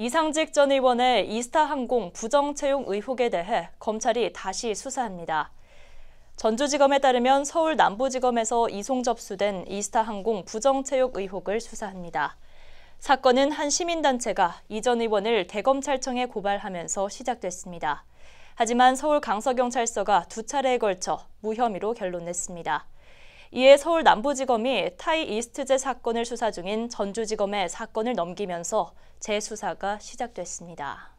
이상직 전 의원의 이스타항공 부정 채용 의혹에 대해 검찰이 다시 수사합니다. 전주지검에 따르면 서울 남부지검에서 이송 접수된 이스타항공 부정 채용 의혹을 수사합니다. 사건은 한 시민단체가 이 전 의원을 대검찰청에 고발하면서 시작됐습니다. 하지만 서울 강서경찰서가 두 차례에 걸쳐 무혐의로 결론냈습니다. 이에 서울 남부지검이 타이 이스트제 사건을 수사 중인 전주지검에 사건을 넘기면서 재수사가 시작됐습니다.